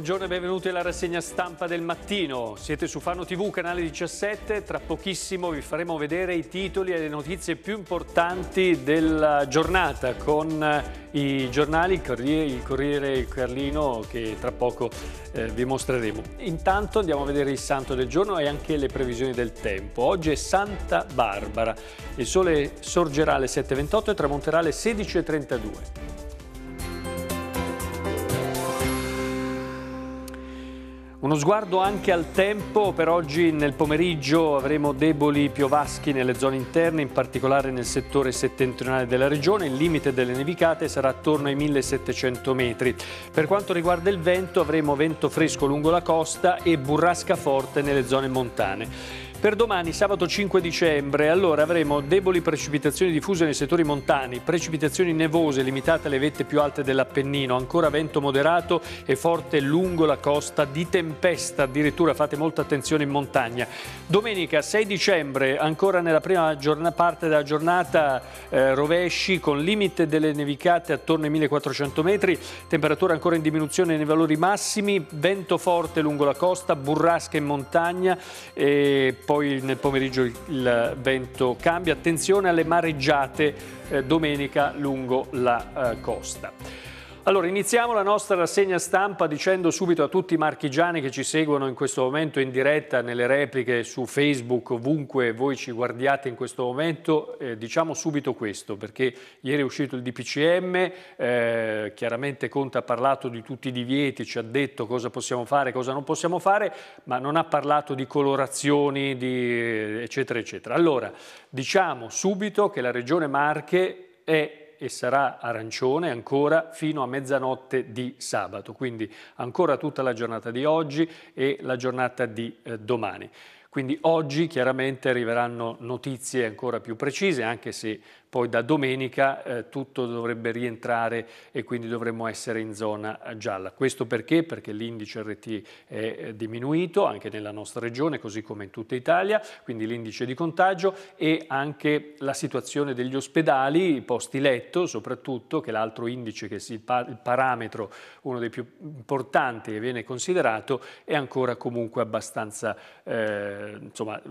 Buongiorno e benvenuti alla rassegna stampa del mattino. Siete su Fano TV, canale 17. Tra pochissimo vi faremo vedere i titoli e le notizie più importanti della giornata con eh, i giornali, il Corriere, il, Corriere, il Carlino che tra poco eh, vi mostreremo. Intanto andiamo a vedere il santo del giorno e anche le previsioni del tempo. Oggi è Santa Barbara. Il sole sorgerà alle 7.28 e tramonterà alle 16.32. Uno sguardo anche al tempo, per oggi nel pomeriggio avremo deboli piovaschi nelle zone interne, in particolare nel settore settentrionale della regione, il limite delle nevicate sarà attorno ai 1700 metri. Per quanto riguarda il vento avremo vento fresco lungo la costa e burrasca forte nelle zone montane. Per domani, sabato 5 dicembre, allora avremo deboli precipitazioni diffuse nei settori montani, precipitazioni nevose limitate alle vette più alte dell'Appennino, ancora vento moderato e forte lungo la costa di tempesta, addirittura fate molta attenzione in montagna. Domenica 6 dicembre, ancora nella prima parte della giornata, eh, rovesci con limite delle nevicate attorno ai 1400 metri, temperatura ancora in diminuzione nei valori massimi, vento forte lungo la costa, burrasca in montagna. Eh, poi nel pomeriggio il, vento cambia. Attenzione alle mareggiate eh, domenica lungo la eh, costa. Allora, iniziamo la nostra rassegna stampa dicendo subito a tutti i marchigiani che ci seguono in questo momento in diretta, nelle repliche su Facebook, ovunque voi ci guardiate in questo momento, eh, diciamo subito questo, perché ieri è uscito il DPCM, eh, chiaramente Conte ha parlato di tutti i divieti, ci ha detto cosa possiamo fare, cosa non possiamo fare, ma non ha parlato di colorazioni, di eccetera, eccetera. Allora, diciamo subito che la Regione Marche è e sarà arancione ancora fino a mezzanotte di sabato, quindi ancora tutta la giornata di oggi e la giornata di eh, domani. Quindi oggi chiaramente arriveranno notizie ancora più precise, anche se poi da domenica eh, tutto dovrebbe rientrare e quindi dovremmo essere in zona gialla. Questo perché? Perché l'indice RT è eh, diminuito anche nella nostra regione, così come in tutta Italia, quindi l'indice di contagio e anche la situazione degli ospedali, i posti letto soprattutto, che è l'altro indice, che si, il parametro, uno dei più importanti che viene considerato, è ancora comunque abbastanza eh, insomma,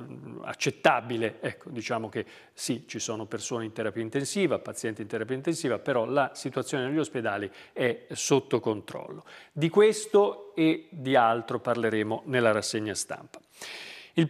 accettabile. Ecco, diciamo che sì, ci sono persone interessate terapia intensiva, pazienti in terapia intensiva, però la situazione negli ospedali è sotto controllo. Di questo e di altro parleremo nella rassegna stampa.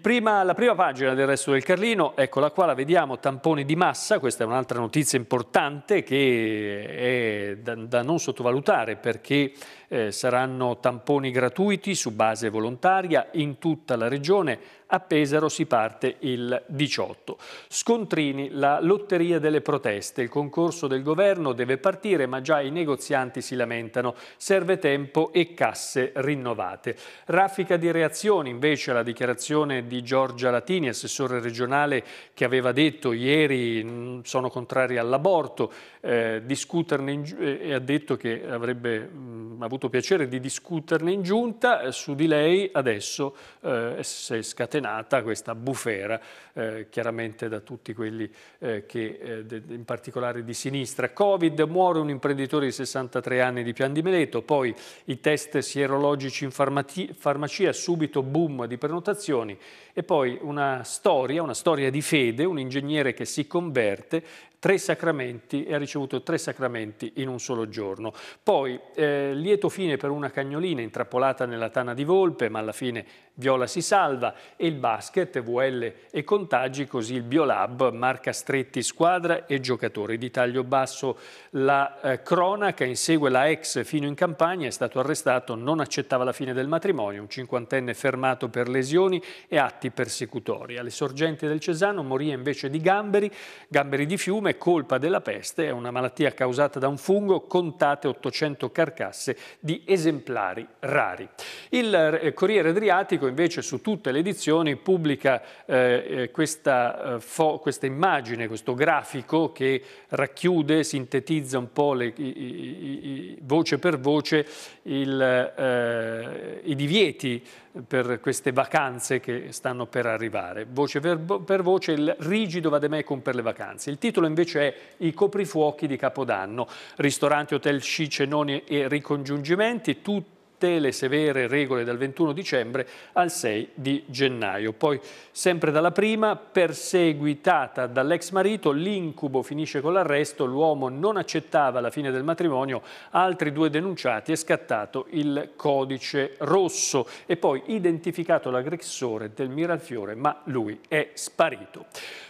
Prima, la prima pagina del resto del Carlino, eccola qua, la vediamo, tamponi di massa, questa è un'altra notizia importante che è da, da non sottovalutare perché eh, saranno tamponi gratuiti su base volontaria in tutta la regione. A Pesaro si parte il 18. Scontrini, la lotteria delle proteste. Il concorso del governo deve partire, ma già i negozianti si lamentano. Serve tempo e casse rinnovate. Raffica di reazioni invece alla dichiarazione di Giorgia Latini, assessore regionale, che aveva detto ieri mm, sono contrari all'aborto, eh, discuterne eh, e eh, ha detto che avrebbe mh, mm, avuto avuto piacere di discuterne in giunta, eh, su di lei adesso eh, si è scatenata questa bufera, eh, chiaramente da tutti quelli eh, che, eh, de, in particolare di sinistra. Covid, muore un imprenditore di 63 anni di Pian di Meleto, poi i test sierologici in farmacia, subito boom di prenotazioni e poi una storia, una storia di fede, un ingegnere che si converte tre sacramenti e ha ricevuto tre sacramenti in un solo giorno. Poi eh, lieto fine per una cagnolina intrappolata nella tana di volpe, ma alla fine Viola si salva e il basket, VL e contagi, così il Biolab marca stretti squadra e giocatore. Di taglio basso la eh, cronaca, insegue la ex fino in campagna, è stato arrestato, non accettava la fine del matrimonio, un cinquantenne fermato per lesioni e atti persecutori. Alle sorgenti del Cesano morì invece di Gamberi, Gamberi di Fiume, come colpa della peste, è una malattia causata da un fungo, contate 800 carcasse di esemplari rari. Il eh, Corriere Adriatico invece su tutte le edizioni pubblica eh, eh questa, eh, questa, immagine, questo grafico che racchiude, sintetizza un po' le, i, i, i, voce per voce il, eh, i divieti per queste vacanze che stanno per arrivare. Voce per voce il rigido vademecum per le vacanze. Il titolo invece è I coprifuochi di Capodanno, ristoranti, hotel, sci, cenoni e ricongiungimenti, tutti tutte le severe regole dal 21 dicembre al 6 di gennaio. Poi, sempre dalla prima, perseguitata dall'ex marito, l'incubo finisce con l'arresto, l'uomo non accettava la fine del matrimonio, altri due denunciati è scattato il codice rosso e poi identificato l'aggressore del Miralfiore, ma lui è sparito.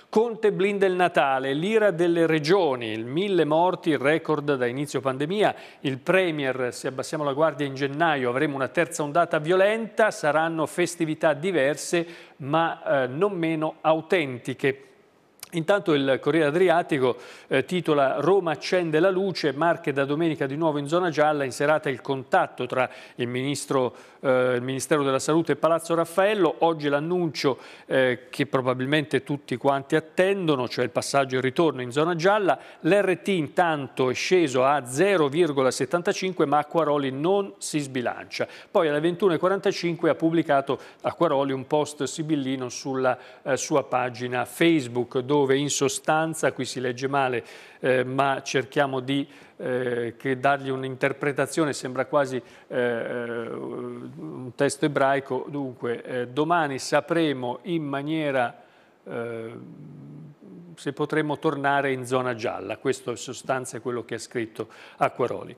Conte blinda il Natale, l'ira delle regioni, il mille morti, il record da inizio pandemia, il Premier, se abbassiamo la guardia in gennaio avremo una terza ondata violenta, saranno festività diverse ma eh, non meno autentiche. Intanto il Corriere Adriatico eh, titola Roma accende la luce, Marche da domenica di nuovo in zona gialla, in serata il contatto tra il ministro eh, il Ministero della Salute e Palazzo Raffaello, oggi l'annuncio eh, che probabilmente tutti quanti attendono, cioè il passaggio e il ritorno in zona gialla, l'RT intanto è sceso a 0,75 ma Acquaroli non si sbilancia. Poi alle 21.45 ha pubblicato Acquaroli un post sibillino sulla eh, sua pagina Facebook dove in sostanza, qui si legge male eh, ma cerchiamo di eh, che dargli un'interpretazione sembra quasi eh, eh, un testo ebraico. Dunque, eh, domani sapremo in maniera eh, se potremo tornare in zona gialla. Questo in sostanza è quello che ha scritto Acquaroli.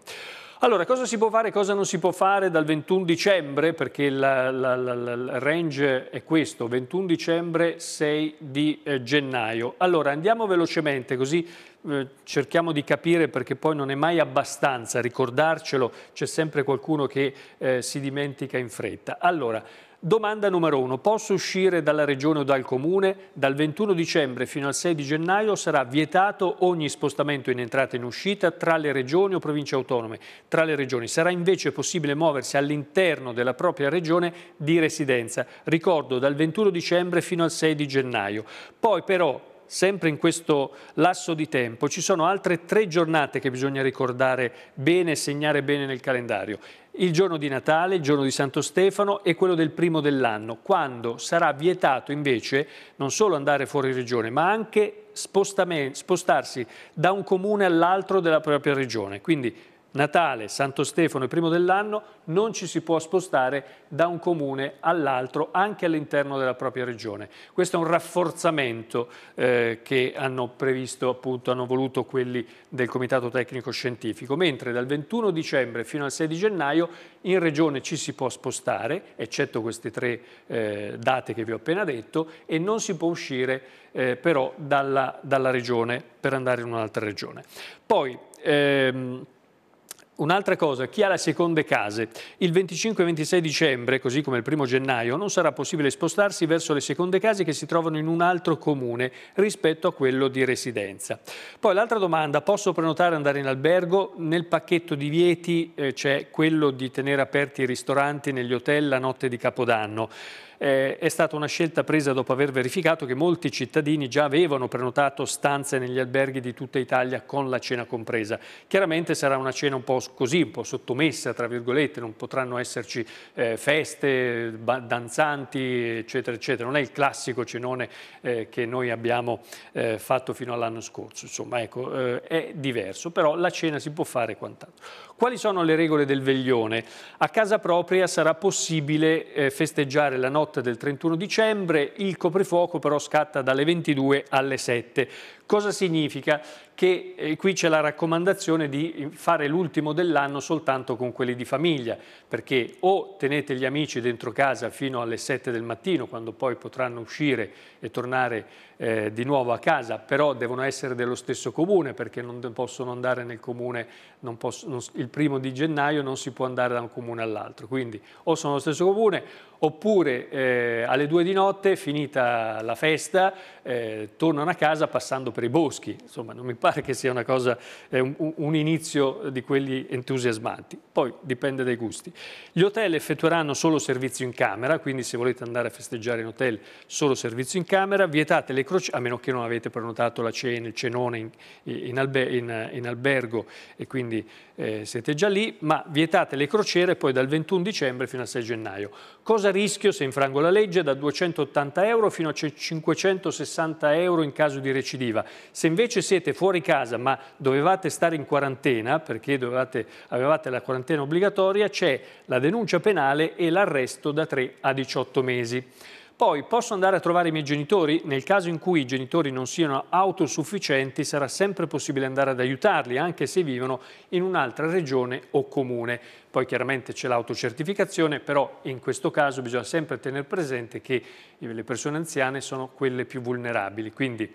Allora, cosa si può fare e cosa non si può fare dal 21 dicembre? Perché il range è questo, 21 dicembre, 6 di gennaio. Allora, andiamo velocemente così eh, cerchiamo di capire perché poi non è mai abbastanza ricordarcelo, c'è sempre qualcuno che eh, si dimentica in fretta. Allora, domanda numero uno, posso uscire dalla regione o dal comune? Dal 21 dicembre fino al 6 di gennaio sarà vietato ogni spostamento in entrata e in uscita tra le regioni o province autonome. Tra le regioni sarà invece possibile muoversi all'interno della propria regione di residenza. Ricordo, dal 21 dicembre fino al 6 di gennaio. Poi però sempre in questo lasso di tempo, ci sono altre tre giornate che bisogna ricordare bene e segnare bene nel calendario. Il giorno di Natale, il giorno di Santo Stefano e quello del primo dell'anno, quando sarà vietato invece non solo andare fuori regione, ma anche spostarsi da un comune all'altro della propria regione. Quindi Natale, Santo Stefano e primo dell'anno non ci si può spostare da un comune all'altro anche all'interno della propria regione. Questo è un rafforzamento eh, che hanno previsto, appunto, hanno voluto quelli del Comitato Tecnico Scientifico, mentre dal 21 dicembre fino al 6 di gennaio in regione ci si può spostare, eccetto queste tre eh, date che vi ho appena detto, e non si può uscire eh, però dalla, dalla, regione per andare in un'altra regione. Poi, ehm, Un'altra cosa, chi ha le seconde case, il 25 e 26 dicembre, così come il primo gennaio, non sarà possibile spostarsi verso le seconde case che si trovano in un altro comune rispetto a quello di residenza. Poi l'altra domanda, posso prenotare e andare in albergo? Nel pacchetto di vieti eh, c'è quello di tenere aperti i ristoranti negli hotel la notte di Capodanno eh, è stata una scelta presa dopo aver verificato che molti cittadini già avevano prenotato stanze negli alberghi di tutta Italia con la cena compresa. Chiaramente sarà una cena un po' così, un po' sottomessa, tra virgolette, non potranno esserci eh, feste, danzanti, eccetera, eccetera. Non è il classico cenone eh, che noi abbiamo eh, fatto fino all'anno scorso, insomma, ecco, eh, è diverso, però la cena si può fare quant'altro. Quali sono le regole del veglione? A casa propria sarà possibile eh, festeggiare la notte del 31 dicembre, il coprifuoco però scatta dalle 22 alle 7. Cosa significa? Che eh, qui c'è la raccomandazione di eh, fare l'ultimo dell'anno soltanto con quelli di famiglia, perché o tenete gli amici dentro casa fino alle 7 del mattino, quando poi potranno uscire e tornare eh, di nuovo a casa, però devono essere dello stesso comune, perché non possono andare nel comune, non posso, non, il primo di gennaio non si può andare da un comune all'altro, quindi o sono lo stesso comune, oppure eh, alle 2 di notte, finita la festa, eh, tornano a casa passando per per i boschi, insomma non mi pare che sia una cosa, eh, un, un inizio di quelli entusiasmanti, poi dipende dai gusti. Gli hotel effettueranno solo servizio in camera, quindi se volete andare a festeggiare in hotel solo servizio in camera, vietate le crociere, a meno che non avete prenotato la cena, il cenone in, in, in, in albergo e quindi eh, siete già lì, ma vietate le crociere poi dal 21 dicembre fino al 6 gennaio. Cosa rischio se infrango la legge? Da 280 euro fino a 560 euro in caso di recidiva. Se invece siete fuori casa ma dovevate stare in quarantena, perché dovevate, avevate la quarantena obbligatoria, c'è la denuncia penale e l'arresto da 3 a 18 mesi. Poi posso andare a trovare i miei genitori? Nel caso in cui i genitori non siano autosufficienti sarà sempre possibile andare ad aiutarli anche se vivono in un'altra regione o comune. Poi chiaramente c'è l'autocertificazione, però in questo caso bisogna sempre tenere presente che le persone anziane sono quelle più vulnerabili. Quindi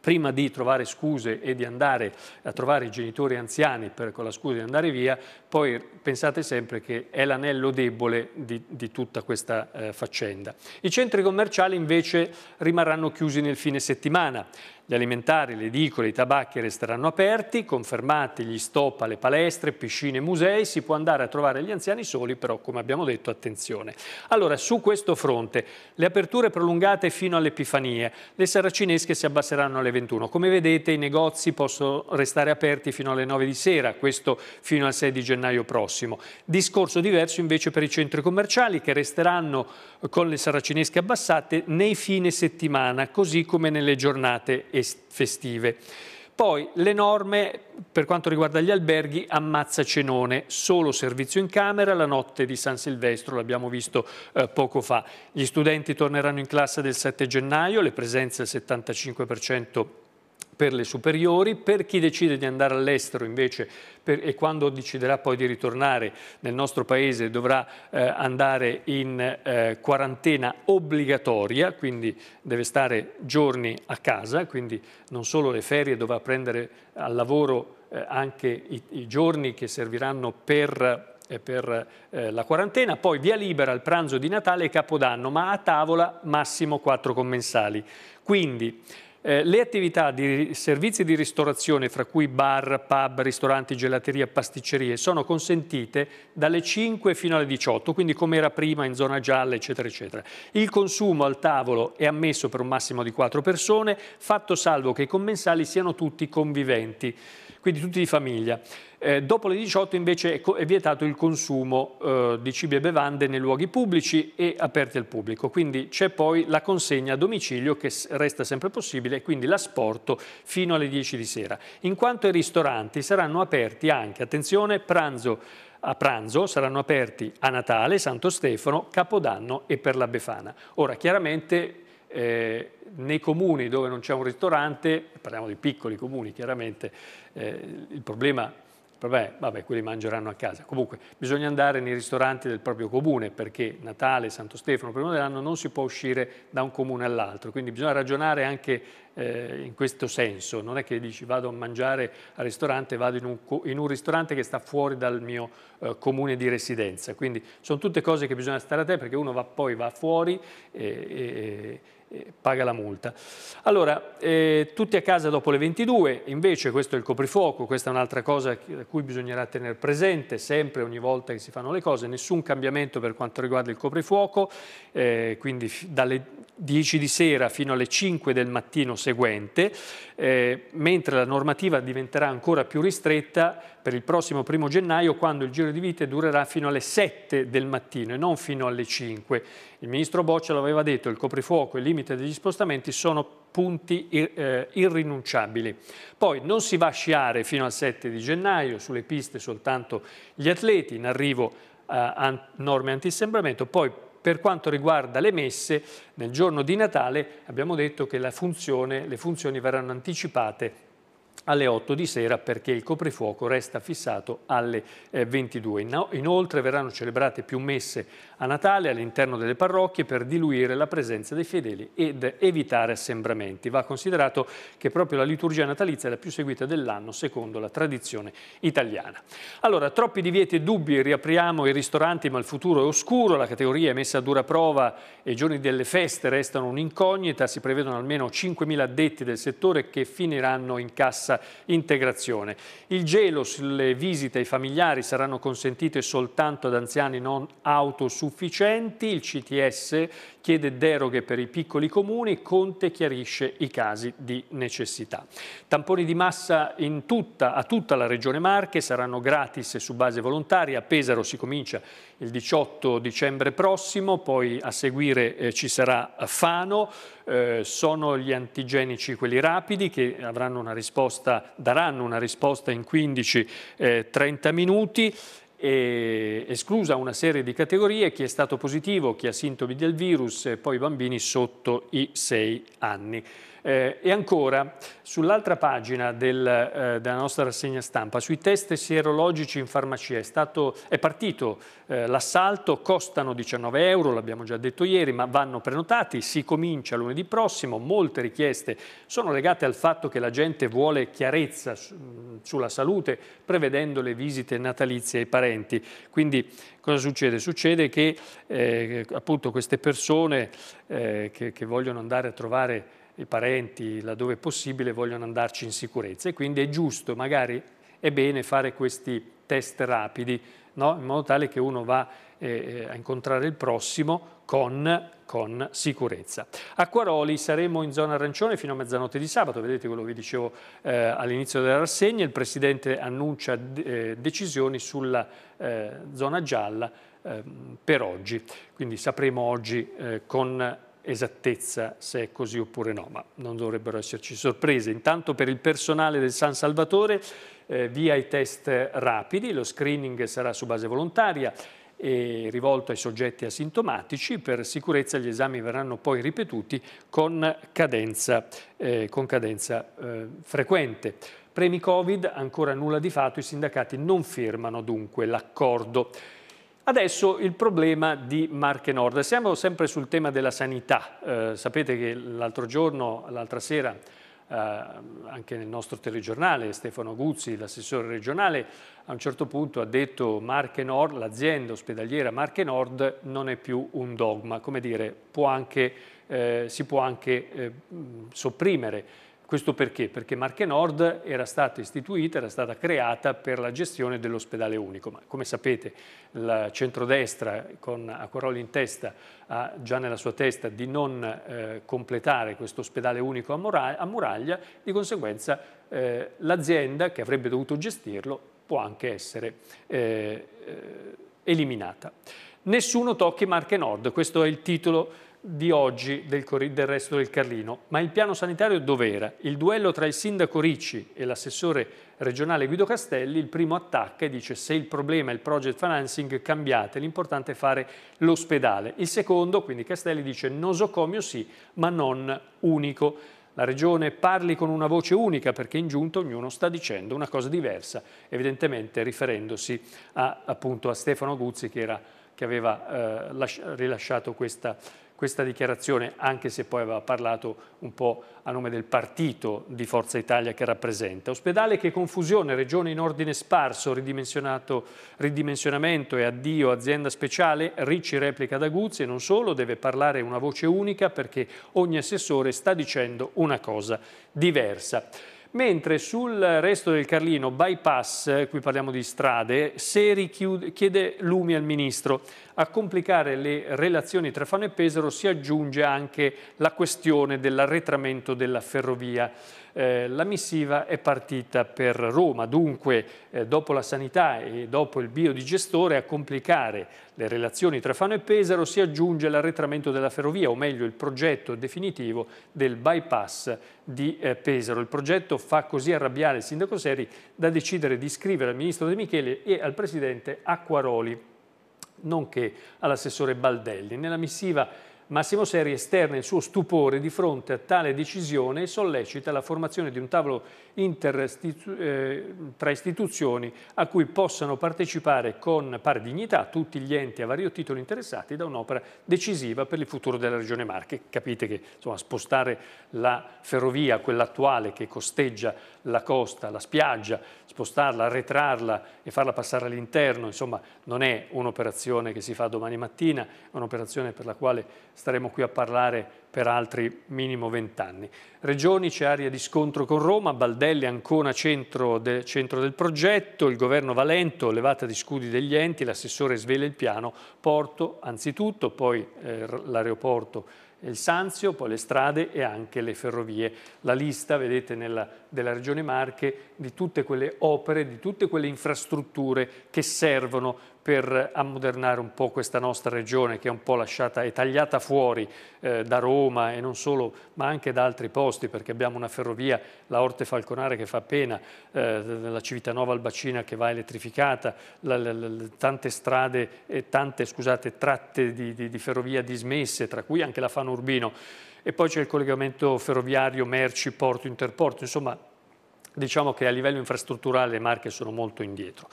prima di trovare scuse e di andare a trovare i genitori anziani per, con la scusa di andare via, poi pensate sempre che è l'anello debole di, di tutta questa eh, faccenda. I centri commerciali invece rimarranno chiusi nel fine settimana. Gli alimentari, le edicole, i tabacchi resteranno aperti, confermati gli stop alle palestre, piscine, musei, si può andare a trovare gli anziani soli, però come abbiamo detto attenzione. Allora, su questo fronte, le aperture prolungate fino all'Epifania, le saracinesche si abbasseranno alle 21. Come vedete i negozi possono restare aperti fino alle 9 di sera, questo fino al 6 di gennaio prossimo. Discorso diverso invece per i centri commerciali che resteranno eh, con le saracinesche abbassate nei fine settimana, così come nelle giornate festive. Poi le norme per quanto riguarda gli alberghi, ammazza cenone, solo servizio in camera la notte di San Silvestro, l'abbiamo visto eh, poco fa. Gli studenti torneranno in classe del 7 gennaio, le presenze al 75% per le superiori, per chi decide di andare all'estero invece per, e quando deciderà poi di ritornare nel nostro paese dovrà eh, andare in eh, quarantena obbligatoria, quindi deve stare giorni a casa, quindi non solo le ferie dovrà prendere al lavoro eh, anche i, i, giorni che serviranno per eh, per eh, la quarantena, poi via libera al pranzo di Natale e Capodanno, ma a tavola massimo quattro commensali. Quindi eh, le attività di servizi di ristorazione, fra cui bar, pub, ristoranti, gelaterie, pasticcerie, sono consentite dalle 5 fino alle 18, quindi come era prima in zona gialla, eccetera, eccetera. Il consumo al tavolo è ammesso per un massimo di 4 persone, fatto salvo che i commensali siano tutti conviventi, quindi tutti di famiglia. Eh, dopo le 18 invece è vietato il consumo eh, di cibi e bevande nei luoghi pubblici e aperti al pubblico, quindi c'è poi la consegna a domicilio che resta sempre possibile, quindi l'asporto fino alle 10 di sera. In quanto ai ristoranti saranno aperti anche, attenzione, pranzo a pranzo saranno aperti a Natale, Santo Stefano, Capodanno e per la Befana. Ora chiaramente eh, nei comuni dove non c'è un ristorante, parliamo di piccoli comuni chiaramente, eh, il problema è Vabbè, vabbè, quelli mangeranno a casa. Comunque, bisogna andare nei ristoranti del proprio comune perché Natale, Santo Stefano, primo dell'anno non si può uscire da un comune all'altro, quindi bisogna ragionare anche eh, in questo senso, non è che dici vado a mangiare al ristorante, vado in un, in un ristorante che sta fuori dal mio eh, comune di residenza, quindi sono tutte cose che bisogna stare a te perché uno va, poi va fuori e, e, e paga la multa. Allora, eh, tutti a casa dopo le 22, invece questo è il coprifuoco, questa è un'altra cosa a cui bisognerà tenere presente sempre ogni volta che si fanno le cose, nessun cambiamento per quanto riguarda il coprifuoco, eh, quindi dalle 10 di sera fino alle 5 del mattino seguente, eh, mentre la normativa diventerà ancora più ristretta per il prossimo primo gennaio quando il giro di vite durerà fino alle 7 del mattino e non fino alle 5. Il ministro Boccia lo aveva detto, il coprifuoco e il limite degli spostamenti sono punti eh, irrinunciabili. Poi non si va a sciare fino al 7 di gennaio, sulle piste soltanto gli atleti, in arrivo eh, a norme antisembramento, poi per quanto riguarda le messe, nel giorno di Natale abbiamo detto che funzione, le funzioni verranno anticipate alle 8 di sera perché il coprifuoco resta fissato alle 22. Eh, inoltre verranno celebrate più messe a Natale all'interno delle parrocchie per diluire la presenza dei fedeli ed evitare assembramenti. Va considerato che proprio la liturgia natalizia è la più seguita dell'anno secondo la tradizione italiana. Allora, troppi divieti e dubbi, riapriamo i ristoranti ma il futuro è oscuro, la categoria è messa a dura prova e i giorni delle feste restano un'incognita, si prevedono almeno 5.000 addetti del settore che finiranno in cassa cassa integrazione. Il gelo sulle visite ai familiari saranno consentite soltanto ad anziani non autosufficienti, il CTS chiede deroghe per i piccoli comuni, Conte chiarisce i casi di necessità. Tamponi di massa tutta, a tutta la regione Marche saranno gratis e su base volontaria. A Pesaro si comincia il 18 dicembre prossimo, poi a seguire eh, ci sarà Fano. Eh, sono gli antigenici quelli rapidi che una risposta, daranno una risposta in 15-30 eh, minuti esclusa una serie di categorie, chi è stato positivo, chi ha sintomi del virus e poi bambini sotto i 6 anni. Eh, e ancora, sull'altra pagina del, eh, della nostra rassegna stampa, sui test sierologici in farmacia, è, stato, è partito eh, l'assalto, costano 19 euro, l'abbiamo già detto ieri, ma vanno prenotati, si comincia lunedì prossimo, molte richieste sono legate al fatto che la gente vuole chiarezza su, sulla salute, prevedendo le visite natalizie ai parenti. Quindi cosa succede? Succede che eh, appunto queste persone eh, che, che vogliono andare a trovare i parenti, laddove possibile, vogliono andarci in sicurezza e quindi è giusto, magari è bene fare questi test rapidi, no? in modo tale che uno va eh, eh a incontrare il prossimo con, con, sicurezza. A Quaroli saremo in zona arancione fino a mezzanotte di sabato, vedete quello che vi dicevo eh, all'inizio della rassegna, il Presidente annuncia eh, decisioni sulla eh, zona gialla ehm, per oggi, quindi sapremo oggi eh, con esattezza se è così oppure no, ma non dovrebbero esserci sorprese. Intanto per il personale del San Salvatore eh, via i test rapidi, lo screening sarà su base volontaria e rivolto ai soggetti asintomatici, per sicurezza gli esami verranno poi ripetuti con cadenza, eh, con cadenza eh, frequente. Premi Covid, ancora nulla di fatto, i sindacati non firmano dunque l'accordo. Adesso il problema di Marche Nord. Siamo sempre sul tema della sanità. Eh, sapete che l'altro giorno, l'altra sera, eh, anche nel nostro telegiornale, Stefano Guzzi, l'assessore regionale, a un certo punto ha detto Marche Nord, l'azienda ospedaliera Marche Nord non è più un dogma, come dire, può anche, eh, si può anche eh, sopprimere questo perché? Perché Marche Nord era stata istituita, era stata creata per la gestione dell'ospedale unico, ma come sapete la centrodestra con Acquaroli in testa ha già nella sua testa di non eh, completare questo ospedale unico a, Muraglia, di conseguenza eh, l'azienda che avrebbe dovuto gestirlo può anche essere eh, eh eliminata. Nessuno tocchi Marche Nord, questo è il titolo di oggi del, del resto del Carlino. Ma il piano sanitario dov'era? Il duello tra il sindaco Ricci e l'assessore regionale Guido Castelli, il primo attacca e dice se il problema è il project financing cambiate, l'importante è fare l'ospedale. Il secondo, quindi Castelli, dice nosocomio sì, ma non unico. La Regione parli con una voce unica perché in giunta ognuno sta dicendo una cosa diversa, evidentemente riferendosi a, appunto a Stefano Guzzi che, era, che aveva eh, rilasciato questa questa dichiarazione, anche se poi aveva parlato un po' a nome del partito di Forza Italia che rappresenta. Ospedale che confusione, regione in ordine sparso, ridimensionamento e addio azienda speciale, Ricci replica ad Aguzzi e non solo, deve parlare una voce unica perché ogni assessore sta dicendo una cosa diversa mentre sul resto del Carlino bypass, qui parliamo di strade, Seri chiede lumi al Ministro. A complicare le relazioni tra Fano e Pesaro si aggiunge anche la questione dell'arretramento della ferrovia eh, la missiva è partita per Roma, dunque eh, dopo la sanità e dopo il biodigestore a complicare le relazioni tra Fano e Pesaro si aggiunge l'arretramento della ferrovia, o meglio il progetto definitivo del bypass di eh, Pesaro. Il progetto fa così arrabbiare il sindaco Seri da decidere di scrivere al ministro De Michele e al presidente Acquaroli, nonché all'assessore Baldelli. Nella missiva Massimo Serri esterna il suo stupore di fronte a tale decisione e sollecita la formazione di un tavolo interistitu- eh, tra istituzioni a cui possano partecipare con pari dignità tutti gli enti a vario titolo interessati da un'opera decisiva per il futuro della Regione Marche. Capite che insomma, spostare la ferrovia, quella attuale che costeggia la costa, la spiaggia, spostarla, arretrarla e farla passare all'interno, insomma non è un'operazione che si fa domani mattina, è un'operazione per la quale staremo qui a parlare per altri minimo vent'anni. Regioni c'è aria di scontro con Roma, Baldelli ancora centro, de, centro del progetto, il governo Valento, levata di scudi degli enti, l'assessore svela il piano, porto anzitutto, poi eh, l'aeroporto il Sanzio, poi le strade e anche le ferrovie. La lista, vedete, nella, della Regione Marche di tutte quelle opere, di tutte quelle infrastrutture che servono per ammodernare un po' questa nostra regione che è un po' lasciata e tagliata fuori eh, da Roma e non solo, ma anche da altri posti, perché abbiamo una ferrovia, la Orte Falconare che fa pena, eh, la Civitanova Albacina che va elettrificata, la, la, la, tante strade e tante scusate, tratte di, di, di ferrovia dismesse, tra cui anche la Fano Urbino. E poi c'è il collegamento ferroviario, merci, porto, interporto, insomma diciamo che a livello infrastrutturale le Marche sono molto indietro.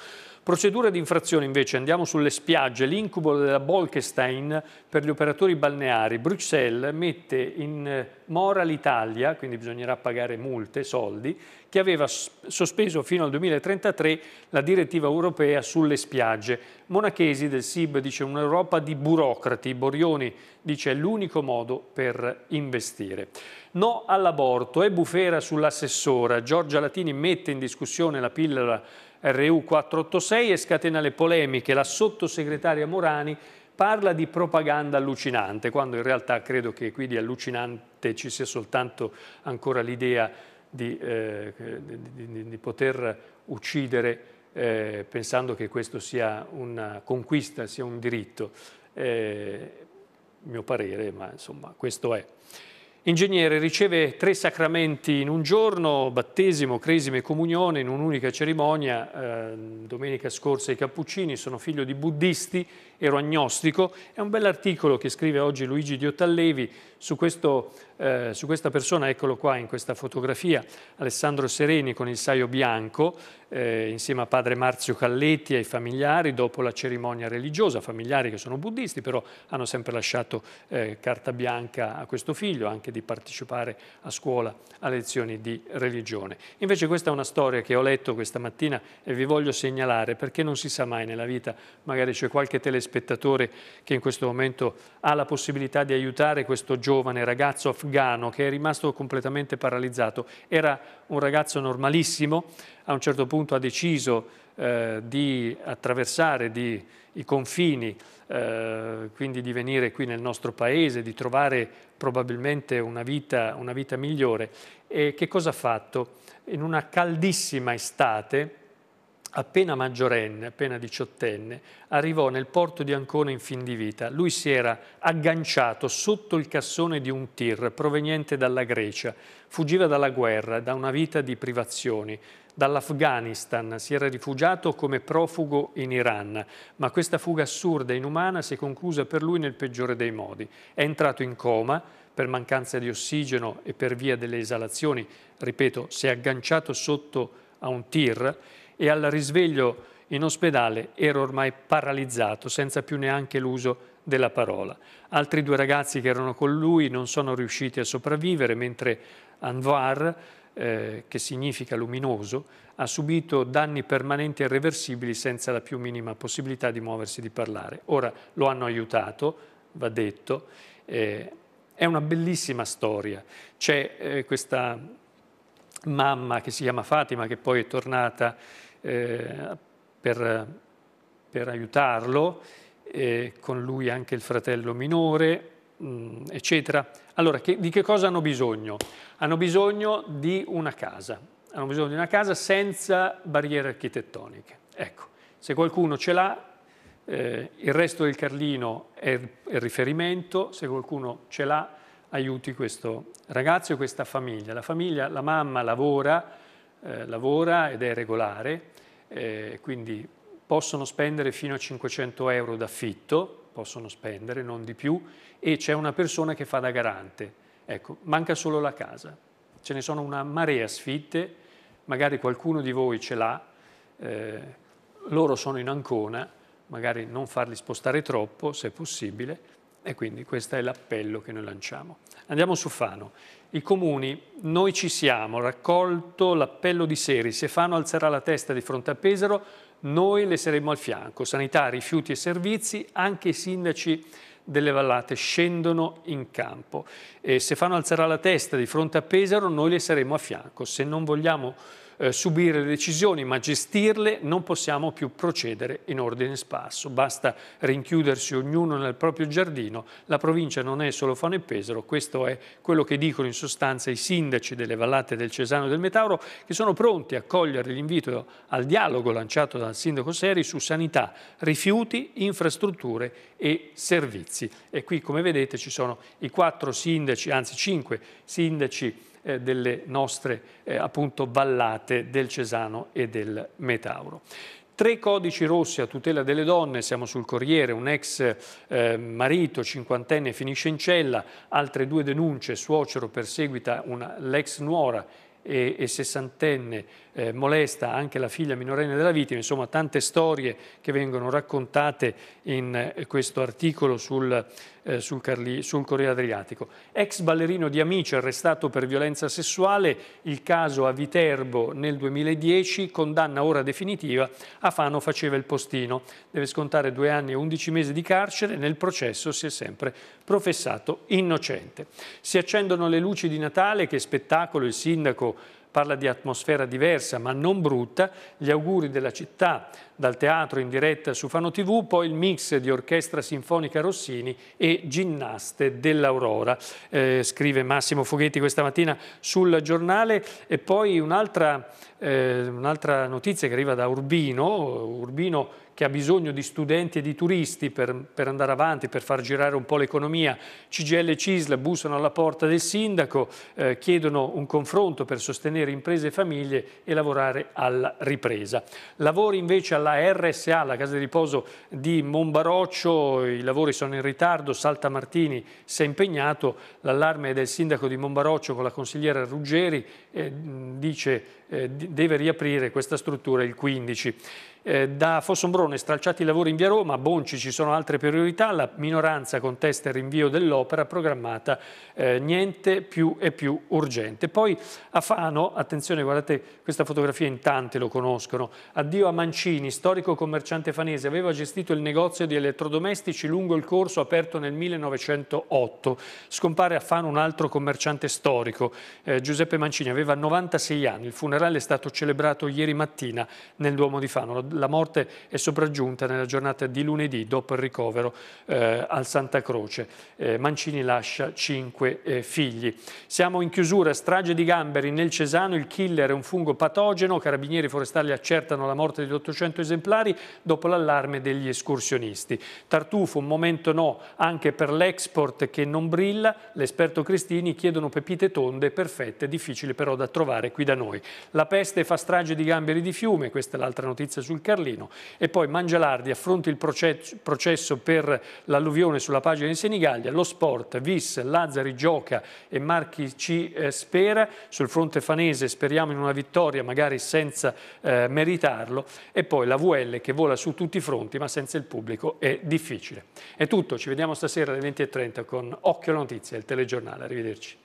Procedura di infrazione invece, andiamo sulle spiagge, l'incubo della Bolkestein per gli operatori balneari. Bruxelles mette in eh, mora l'Italia, quindi bisognerà pagare multe, soldi, che aveva sospeso fino al 2033 la direttiva europea sulle spiagge. Monachesi del SIB dice un'Europa di burocrati, Borioni dice è l'unico modo per investire. No all'aborto, è bufera sull'assessora, Giorgia Latini mette in discussione la pillola RU486 e scatena le polemiche. La sottosegretaria Morani parla di propaganda allucinante, quando in realtà credo che qui di allucinante ci sia soltanto ancora l'idea di, eh, di, di, di, poter uccidere eh, pensando che questo sia una conquista, sia un diritto. Eh, mio parere, ma insomma questo è. Ingegnere riceve tre sacramenti in un giorno, battesimo, cresime e comunione in un'unica cerimonia. Eh, domenica scorsa i Cappuccini, sono figlio di buddisti, ero agnostico. È un bell'articolo che scrive oggi Luigi Diotallevi su, questo, eh, su, questa persona, eccolo qua in questa fotografia, Alessandro Sereni con il saio bianco, eh, insieme a padre Marzio Calletti e ai familiari, dopo la cerimonia religiosa, familiari che sono buddisti, però hanno sempre lasciato eh, carta bianca a questo figlio, anche di partecipare a scuola a lezioni di religione. Invece questa è una storia che ho letto questa mattina e vi voglio segnalare perché non si sa mai nella vita, magari c'è qualche telespettatore che in questo momento ha la possibilità di aiutare questo giovane giovane ragazzo afghano che è rimasto completamente paralizzato. Era un ragazzo normalissimo, a un certo punto ha deciso eh, di attraversare di, i confini, eh, quindi di venire qui nel nostro paese, di trovare probabilmente una vita, una vita migliore. E che cosa ha fatto? In una caldissima estate, appena maggiorenne, appena diciottenne, arrivò nel porto di Ancona in fin di vita. Lui si era agganciato sotto il cassone di un tir proveniente dalla Grecia, fuggiva dalla guerra, da una vita di privazioni. Dall'Afghanistan si era rifugiato come profugo in Iran, ma questa fuga assurda e inumana si è conclusa per lui nel peggiore dei modi. È entrato in coma, per mancanza di ossigeno e per via delle esalazioni, ripeto, si è agganciato sotto a un tir e al risveglio in ospedale ero ormai paralizzato, senza più neanche l'uso della parola. Altri due ragazzi che erano con lui non sono riusciti a sopravvivere, mentre Anwar, eh, che significa luminoso, ha subito danni permanenti e irreversibili senza la più minima possibilità di muoversi, di parlare. Ora lo hanno aiutato, va detto. Eh, è una bellissima storia. C'è eh, questa mamma che si chiama Fatima, che poi è tornata eh, per, per, aiutarlo, eh, con lui anche il fratello minore, mh, mm, eccetera. Allora, che, di che cosa hanno bisogno? Hanno bisogno di una casa, hanno bisogno di una casa senza barriere architettoniche. Ecco, se qualcuno ce l'ha, eh, il resto del Carlino è il riferimento, se qualcuno ce l'ha, aiuti questo ragazzo e questa famiglia. La famiglia, la mamma lavora, eh, lavora ed è regolare, eh, quindi possono spendere fino a 500 euro d'affitto, possono spendere, non di più, e c'è una persona che fa da garante. Ecco, manca solo la casa. Ce ne sono una marea sfitte, magari qualcuno di voi ce l'ha, eh, loro sono in Ancona, magari non farli spostare troppo se possibile, e quindi questo è l'appello che noi lanciamo. Andiamo su Fano. I comuni, noi ci siamo, raccolto l'appello di Seri, se Fano alzerà la testa di fronte a Pesaro, noi le saremo al fianco. Sanità, rifiuti e servizi, anche i sindaci delle vallate scendono in campo. E se Fano alzerà la testa di fronte a Pesaro, noi le saremo a fianco. Se non vogliamo eh, subire le decisioni, ma gestirle, non possiamo più procedere in ordine sparso. Basta rinchiudersi ognuno nel proprio giardino. La provincia non è solo Fano e Pesaro, questo è quello che dicono in sostanza i sindaci delle vallate del Cesano e del Metauro, che sono pronti a cogliere l'invito al dialogo lanciato dal sindaco Seri su sanità, rifiuti, infrastrutture e servizi. E qui, come vedete, ci sono i quattro sindaci, anzi cinque sindaci eh, delle nostre eh, appunto, vallate del Cesano e del Metauro. Tre codici rossi a tutela delle donne, siamo sul Corriere, un ex eh, marito cinquantenne finisce in cella, altre due denunce, suocero perseguita l'ex nuora e, e sessantenne eh, molesta anche la figlia minorenne della vittima, insomma tante storie che vengono raccontate in eh, questo articolo sul, eh, sul, Carli, sul Corriere Adriatico. Ex ballerino di Amici arrestato per violenza sessuale, il caso a Viterbo nel 2010, condanna ora definitiva, a Fano faceva il postino, deve scontare due anni e undici mesi di carcere, nel processo si è sempre professato innocente. Si accendono le luci di Natale, che spettacolo il sindaco parla di atmosfera diversa ma non brutta, gli auguri della città dal teatro in diretta su Fano TV, poi il mix di Orchestra Sinfonica Rossini e Ginnaste dell'Aurora, eh, scrive Massimo Foghetti questa mattina sul giornale e poi un'altra eh, un notizia che arriva da Urbino, Urbino che ha bisogno di studenti e di turisti per, per andare avanti, per far girare un po' l'economia. CGL e CISL bussano alla porta del sindaco, eh, chiedono un confronto per sostenere imprese e famiglie e lavorare alla ripresa. Lavori invece alla alla RSA, la casa di riposo di Monbaroccio, i lavori sono in ritardo, Salta Martini si è impegnato, l'allarme del sindaco di Monbaroccio con la consigliera Ruggeri eh, dice eh, deve riaprire questa struttura il 15. Eh, da Fossombrone stralciati i lavori in via Roma, a Bonci ci sono altre priorità, la minoranza contesta il rinvio dell'opera programmata, eh, niente più e più urgente. Poi a Fano, attenzione guardate questa fotografia in tante lo conoscono, addio a Mancini, storico commerciante fanese, aveva gestito il negozio di elettrodomestici lungo il corso aperto nel 1908, scompare a Fano un altro commerciante storico, eh, Giuseppe Mancini aveva 96 anni, il funerale è stato celebrato ieri mattina nel Duomo di Fano, la morte è sopraggiunta nella giornata di lunedì dopo il ricovero eh, al Santa Croce. Eh, Mancini lascia cinque eh, figli. Siamo in chiusura, strage di gamberi nel Cesano, il killer è un fungo patogeno, carabinieri forestali accertano la morte di 800 esemplari dopo l'allarme degli escursionisti. Tartufo, un momento no anche per l'export che non brilla, l'esperto Cristini chiedono pepite tonde, perfette, difficili però da trovare qui da noi. La peste fa strage di gamberi di fiume, questa è l'altra notizia sul Carlino e poi Mangialardi affronta il processo per l'alluvione sulla pagina di Senigallia, lo sport, Vis, Lazzari gioca e Marchi ci eh, spera, sul fronte fanese speriamo in una vittoria magari senza eh, meritarlo e poi la VL che vola su tutti i fronti ma senza il pubblico è difficile. È tutto, ci vediamo stasera alle 20.30 con Occhio alla Notizia, il telegiornale, arrivederci.